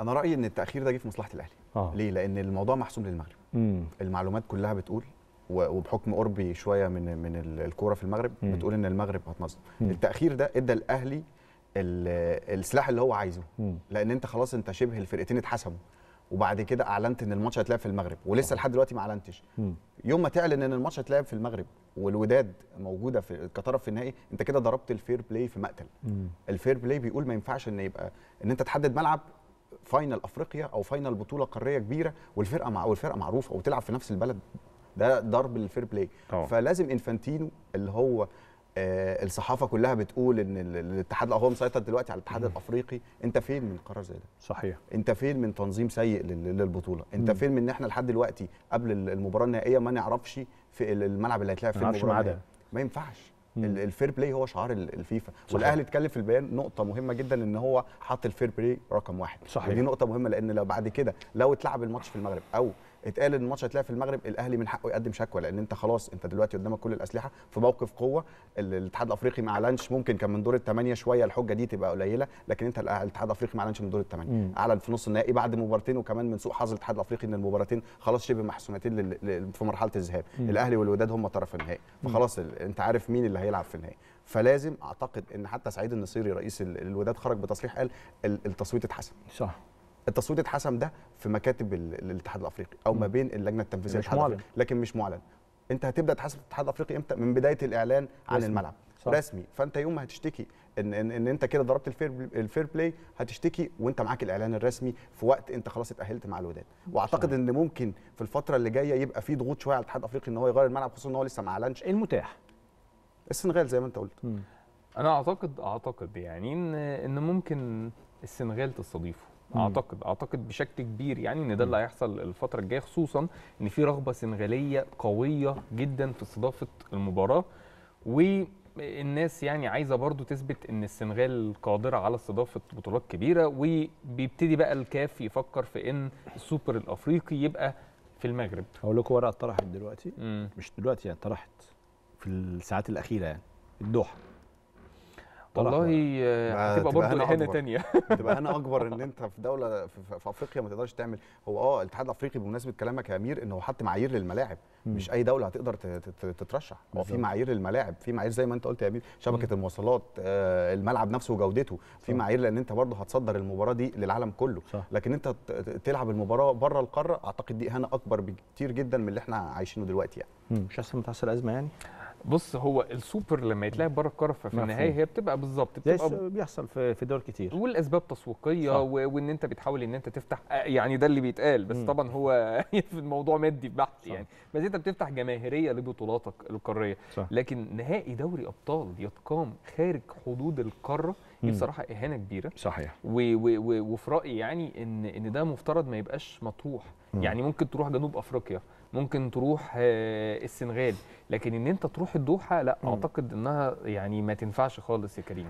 انا رايي ان التاخير ده جه في مصلحه الاهلي آه. ليه لان الموضوع محسوم للمغرب مم. المعلومات كلها بتقول وبحكم قربي شويه من من الكوره في المغرب مم. بتقول ان المغرب هتنظم التاخير ده ادى الاهلي السلاح اللي هو عايزه مم. لان انت خلاص انت شبه الفرقتين اتحسموا وبعد كده اعلنت ان الماتش هيتلعب في المغرب ولسه آه. لحد دلوقتي ما اعلنتش يوم ما تعلن ان الماتش هيتلعب في المغرب والوداد موجوده في كطرف في النهائي انت كده ضربت الفير بلاي في مقتل الفير بلاي بيقول ما ينفعش ان يبقى ان انت تحدد ملعب فاينل افريقيا او فاينل بطوله قاريه كبيره والفرقه مع والفرقه معروفه وتلعب في نفس البلد ده ضرب للفير بلاي أوه. فلازم انفانتينو اللي هو آه الصحافه كلها بتقول ان الاتحاد هو مسيطر دلوقتي على الاتحاد الافريقي انت فين من قرار زي ده صحيح انت فين من تنظيم سيء للبطوله انت مم. فين من ان احنا لحد دلوقتي قبل المباراه النهائيه ما نعرفش في الملعب اللي هيتلعب فيه المباراه ما ينفعش الفير بلاي هو شعار الفيفا والاهلي اتكلم في البيان نقطه مهمه جدا ان هو حط الفير بلاي رقم واحد صحيح. ودي نقطه مهمه لان لو بعد كده لو اتلعب الماتش في المغرب او اتقال ان الماتش هيتلعب في المغرب الاهلي من حقه يقدم شكوى لان انت خلاص انت دلوقتي قدامك كل الاسلحه في موقف قوه الاتحاد الافريقي ما اعلنش ممكن كان من دور الثمانيه شويه الحجه دي تبقى قليله لكن انت الاتحاد الافريقي ما اعلنش من دور الثمانيه اعلن في نص النهائي بعد مباراتين وكمان من سوء حظ الاتحاد الافريقي ان المباراتين خلاص شبه محسومتين في مرحله الذهاب الاهلي والوداد هم طرف النهائي فخلاص انت عارف مين اللي هيلعب في النهائي فلازم اعتقد ان حتى سعيد النصيري رئيس الوداد خرج بتصريح قال التصويت اتحسن صح التصويت اتحسم ده في مكاتب الاتحاد الافريقي او ما بين اللجنه التنفيذيه مش معلن لكن مش معلن انت هتبدا تحاسب الاتحاد الافريقي امتى من بدايه الاعلان عن رسمي. الملعب صح. رسمي فانت يوم ما هتشتكي ان ان, إن انت كده ضربت الفير الفير بلاي هتشتكي وانت معاك الاعلان الرسمي في وقت انت خلاص اتاهلت مع الوداد واعتقد ان ممكن في الفتره اللي جايه يبقى في ضغوط شويه على الاتحاد الافريقي ان هو يغير الملعب خصوصا ان هو لسه ما اعلنش المتاح السنغال زي ما انت قلت م. انا اعتقد اعتقد يعني ان ان ممكن السنغال تستضيفه اعتقد اعتقد بشكل كبير يعني ان ده اللي هيحصل الفتره الجايه خصوصا ان في رغبه سنغاليه قويه جدا في استضافه المباراه والناس يعني عايزه برضو تثبت ان السنغال قادره على استضافه بطولات كبيره وبيبتدي بقى الكاف يفكر في ان السوبر الافريقي يبقى في المغرب هقول لكم ورقه اتطرحت دلوقتي مم. مش دلوقتي يعني اتطرحت في الساعات الاخيره يعني الدوحه والله يعني. آه، هتبقى برضه اهانه تانية تبقى اهانه اكبر ان انت في دوله في افريقيا ما تقدرش تعمل هو اه الاتحاد الافريقي بمناسبه كلامك يا امير ان هو حط معايير للملاعب مش اي دوله هتقدر تترشح هو في معايير للملاعب في معايير زي ما انت قلت يا امير شبكه المواصلات آه، الملعب نفسه وجودته في معايير لان انت برضه هتصدر المباراه دي للعالم كله صح. لكن انت تلعب المباراه بره القاره اعتقد دي اهانه اكبر بكتير جدا من اللي احنا عايشينه دلوقتي يعني مش احسن ما تحصل ازمه يعني بص هو السوبر لما يتلعب بره الكرة في النهايه هي بتبقى بالظبط بتبقى بيحصل في دول كتير والاسباب تسويقيه وان انت بتحاول ان انت تفتح آه، يعني ده اللي بيتقال بس طبعا هو في الموضوع مادي بحت يعني بس انت بتفتح جماهيريه لبطولاتك القاريه لكن نهائي دوري ابطال يتقام خارج حدود القاره دي بصراحه اهانه كبيره صحيح وفي رايي يعني ان ان ده مفترض ما يبقاش مطروح يعني ممكن تروح جنوب افريقيا ممكن تروح آه، السنغال لكن ان انت تروح الدوحه لا اعتقد انها يعني ما تنفعش خالص يا كريم